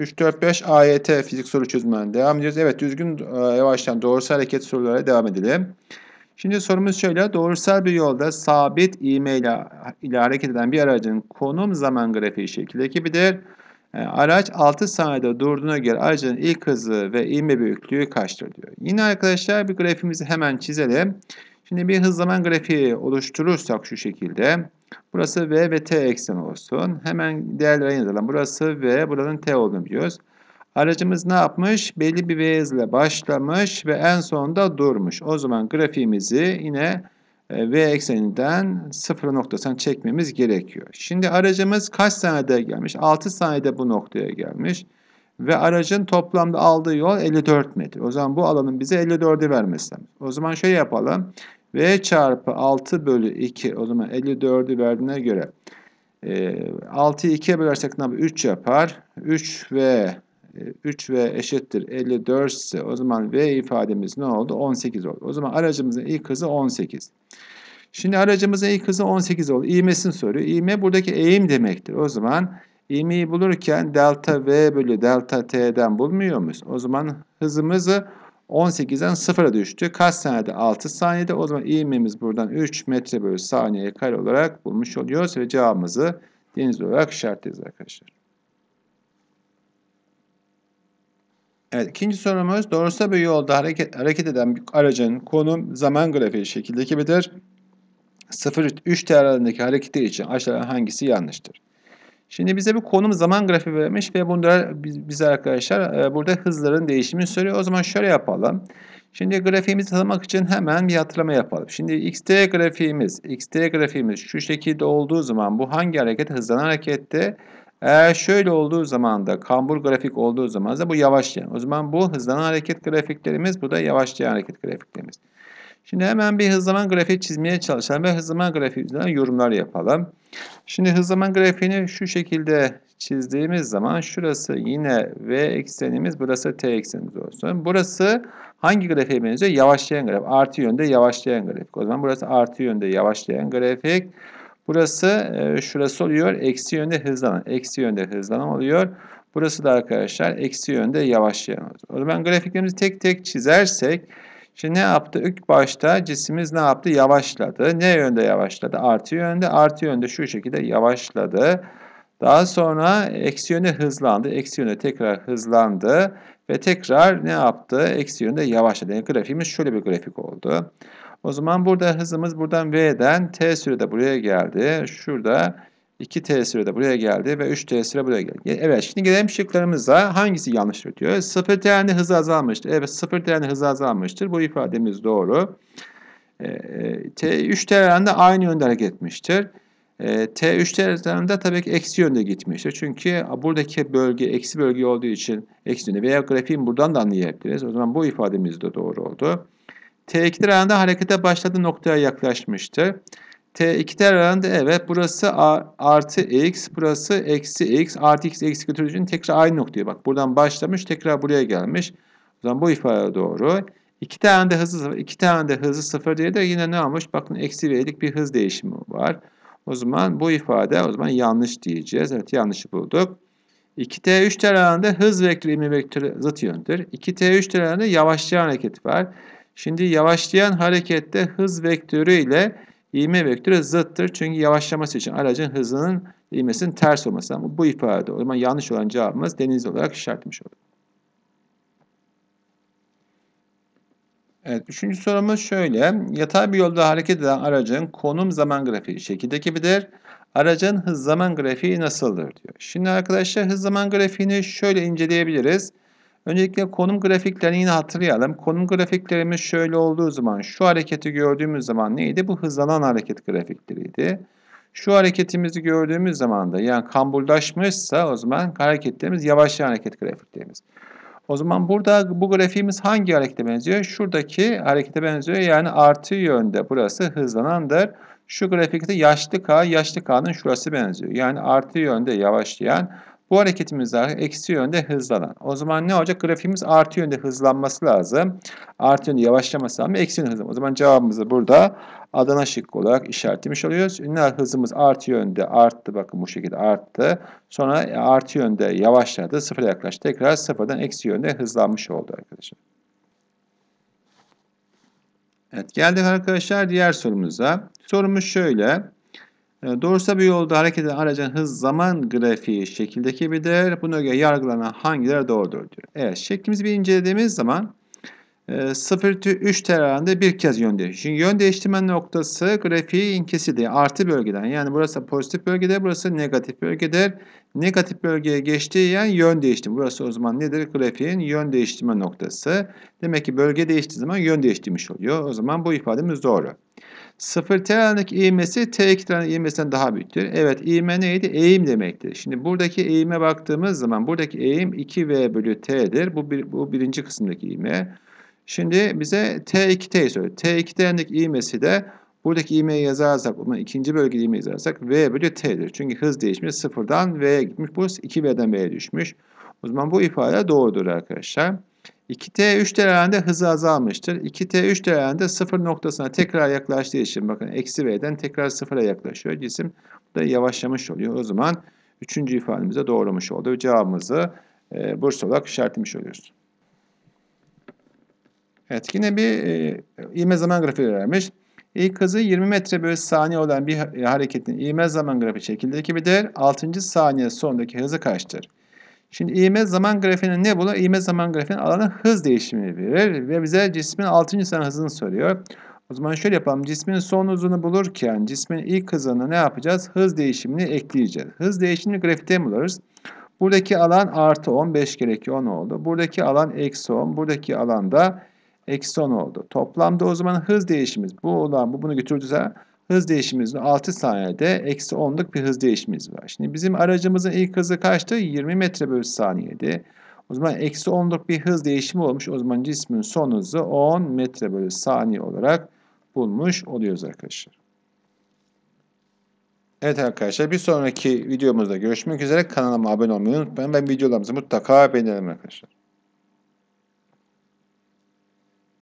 3, 4, 5 AYT fizik soru çözümlerine devam ediyoruz. Evet düzgün e, yavaştan doğrusal hareket sorulara devam edelim. Şimdi sorumuz şöyle. Doğrusal bir yolda sabit ivme ile, ile hareket eden bir aracın konum zaman grafiği şekilde gibidir. E, araç 6 saniyede durduğuna göre aracın ilk hızı ve ivme büyüklüğü kaçtır diyor. Yine arkadaşlar bir grafimizi hemen çizelim. Şimdi bir hız zaman grafiği oluşturursak şu şekilde. Burası V ve T eksen olsun. Hemen değerlere yazalım. Burası V, buranın T olduğunu biliyoruz. Aracımız ne yapmış? Belli bir V hızla başlamış ve en sonunda durmuş. O zaman grafiğimizi yine e, V ekseninden sıfır noktasına çekmemiz gerekiyor. Şimdi aracımız kaç saniyede gelmiş? 6 saniyede bu noktaya gelmiş. Ve aracın toplamda aldığı yol 54 metre. O zaman bu alanın bize 54'ü vermesi lazım. O zaman şöyle yapalım. V çarpı 6 bölü 2 o zaman 54'ü verdiğine göre e, 6'yı 2'ye bölersek ne yapar? 3 yapar. 3V 3V e, eşittir 54 ise o zaman V ifademiz ne oldu? 18 oldu. O zaman aracımızın ilk hızı 18. Şimdi aracımızın ilk hızı 18 oldu. İğmesini soruyor. İğme buradaki eğim demektir. O zaman İğmeyi bulurken delta V bölü delta T'den bulmuyor muyuz? O zaman hızımızı 18'den 0'a düştü. Kaç saniyede? 6 saniyede. O zaman ivmemiz buradan 3 metre bölü saniye kare olarak bulmuş oluyoruz ve cevabımızı deniz olarak işaretleriz arkadaşlar. Evet, ikinci sorumuz doğrusal bir yolda hareket, hareket eden bir aracın konum zaman grafiği şekildeki midir? 0-3 değer aralığındaki hareketler için aşağıdan hangisi yanlıştır? Şimdi bize bir konum zaman grafiği vermiş ve bunlar bize arkadaşlar e, burada hızların değişimini söylüyor. O zaman şöyle yapalım. Şimdi grafiğimizi tanımak için hemen bir hatırlama yapalım. Şimdi xt grafiğimiz, xt grafiğimiz şu şekilde olduğu zaman bu hangi hareket hızlanan harekette? Eğer şöyle olduğu zaman da kambur grafik olduğu zaman da bu yavaşlayan. O zaman bu hızlanan hareket grafiklerimiz, bu da yavaşlayan hareket grafiklerimiz. Şimdi hemen bir hız zaman grafiği çizmeye çalışalım ve hız zaman grafiği üzerinden yorumlar yapalım. Şimdi hız zaman grafiğini şu şekilde çizdiğimiz zaman şurası yine v eksenimiz, burası t eksenimiz olsun. Burası hangi grafiğe benziyor? Yavaşlayan grafik. Artı yönde yavaşlayan grafik. O zaman burası artı yönde yavaşlayan grafik. Burası e, şurası oluyor. Eksi yönde hızlanan. Eksi yönde hızlanan oluyor. Burası da arkadaşlar eksi yönde yavaşlayan oluyor. O zaman grafiklerimizi tek tek çizersek Şimdi ne yaptı? İlk başta Cisimiz ne yaptı? Yavaşladı. Ne yönde yavaşladı? Artı yönde. Artı yönde şu şekilde yavaşladı. Daha sonra eksi yöne hızlandı. Eksi yöne tekrar hızlandı. Ve tekrar ne yaptı? Eksi yönde yavaşladı. Yani grafiğimiz şöyle bir grafik oldu. O zaman burada hızımız buradan V'den T sürede buraya geldi. Şurada 2 t tesiri de buraya geldi ve 3 t tesiri buraya geldi. Evet şimdi gelelim şıklarımıza hangisi yanlıştır diyor. 0 değerli hızı azalmıştır. Evet 0 değerli hızı azalmıştır. Bu ifademiz doğru. E, T3 değerlerinde aynı yönde hareket etmiştir. E, T3 değerlerinde tabii ki eksi yönde gitmiştir. Çünkü buradaki bölge eksi bölge olduğu için eksi yönde veya grafiğin buradan da anlayabiliriz. O zaman bu ifademiz de doğru oldu. T2 değerlerinde harekete başladığı noktaya yaklaşmıştır. T2 terörende evet burası artı x, burası eksi x, artı x eksi götürdüğü için tekrar aynı noktaya bak. Buradan başlamış tekrar buraya gelmiş. O zaman bu ifade doğru. 2 tane de hızı sıfır, 2 tane de hızı sıfır diye de yine ne almış? Bakın eksi v'lik bir hız değişimi var. O zaman bu ifade o zaman yanlış diyeceğiz. Evet yanlışı bulduk. 2T3 terörende hız vektörü ivme vektörü zıt yöndür. 2T3 terörende yavaşlayan hareket var. Şimdi yavaşlayan harekette hız vektörü ile İğme vektörü zıttır çünkü yavaşlaması için aracın hızının ivmesinin ters olması. Ama bu ifade o zaman yanlış olan cevabımız deniz olarak işaretmiş olur. Evet, üçüncü sorumuz şöyle. Yatay bir yolda hareket eden aracın konum zaman grafiği şekildeki gibidir. Aracın hız zaman grafiği nasıldır diyor. Şimdi arkadaşlar hız zaman grafiğini şöyle inceleyebiliriz. Öncelikle konum grafiklerini yine hatırlayalım. Konum grafiklerimiz şöyle olduğu zaman şu hareketi gördüğümüz zaman neydi? Bu hızlanan hareket grafikleriydi. Şu hareketimizi gördüğümüz zaman da yani kamburlaşmışsa o zaman hareketlerimiz yavaşlayan hareket grafiklerimiz. O zaman burada bu grafiğimiz hangi harekete benziyor? Şuradaki harekete benziyor. Yani artı yönde burası hızlanandır. Şu grafikte yaşlı K, yaşlı K'nın şurası benziyor. Yani artı yönde yavaşlayan bu hareketimiz daha eksi yönde hızlanan. O zaman ne olacak? Grafiğimiz artı yönde hızlanması lazım. Artı yönde yavaşlaması lazım. Eksi yönde hızlanması. O zaman cevabımızı burada Adana şıkkı olarak işaretlemiş oluyoruz. Ünler hızımız artı yönde arttı. Bakın bu şekilde arttı. Sonra artı yönde yavaşladı. Sıfıra yaklaştı. Tekrar sıfırdan eksi yönde hızlanmış oldu arkadaşlar. Evet geldik arkadaşlar diğer sorumuza. Sorumuz şöyle. Ee, Doğrusa bir yolda hareket eden aracın hız zaman grafiği şekildeki birdir. Buna göre yargılanan hangileri doğrudur diyor. Evet şeklimizi bir incelediğimiz zaman 0 3 terarında bir kez yön değiştir. Şimdi yön değiştirme noktası grafiği inkisi artı bölgeden. Yani burası pozitif bölgede, burası negatif bölgedir. Negatif bölgeye geçtiği yer yön değiştirme. Burası o zaman nedir? Grafiğin yön değiştirme noktası. Demek ki bölge değiştiği zaman yön değiştirmiş oluyor. O zaman bu ifademiz doğru. Sıfır terandaki eğimesi T2 terandaki ivmesinden daha büyüktür. Evet eğime neydi? Eğim demektir. Şimdi buradaki eğime baktığımız zaman buradaki eğim 2V bölü T'dir. Bu, bir, bu birinci kısımdaki eğime. Şimdi bize t 2 t'yi söylüyor. T2 terandaki eğimesi de buradaki ivmeyi yazarsak, ikinci bölgede ivmeyi yazarsak V bölü T'dir. Çünkü hız değişmiş sıfırdan V'ye gitmiş. Bu 2V'den V'ye düşmüş. O zaman bu ifade doğrudur arkadaşlar. 2t 3 değerlerinde hızı azalmıştır. 2t 3 değerlerinde 0 noktasına tekrar yaklaştığı için bakın eksi v'den tekrar 0'a yaklaşıyor. Cisim da yavaşlamış oluyor. O zaman 3. ifademize doğrumuş oldu. Cevabımızı e, bursa olarak işaretlemiş oluyoruz. Evet yine bir e, ivme zaman grafiği vermiş. İlk hızı 20 metre bölü saniye olan bir hareketin ivme zaman grafiği şekilde bir değer 6. saniye sonundaki hızı kaçtır? Şimdi iğme zaman grafiğinin ne bulur? İğme zaman grafiğinin alanı hız değişimini verir ve bize cismin 6. saniye hızını söylüyor. O zaman şöyle yapalım. Cismin son hızını bulurken cismin ilk hızını ne yapacağız? Hız değişimini ekleyeceğiz. Hız değişimini grafikte buluruz. Buradaki alan artı 15 kere 2 10 oldu. Buradaki alan eksi 10. Buradaki alan da eksi 10 oldu. Toplamda o zaman hız değişimiz bu olan bu bunu götürdüyse hız değişimimiz 6 saniyede eksi 10'luk bir hız değişimimiz var. Şimdi bizim aracımızın ilk hızı kaçtı? 20 metre bölü saniyeydi. O zaman eksi 10'luk bir hız değişimi olmuş. O zaman cismin son hızı 10 metre bölü saniye olarak bulmuş oluyoruz arkadaşlar. Evet arkadaşlar bir sonraki videomuzda görüşmek üzere. Kanalıma abone olmayı unutmayın. ve videolarımızı mutlaka beğenelim arkadaşlar.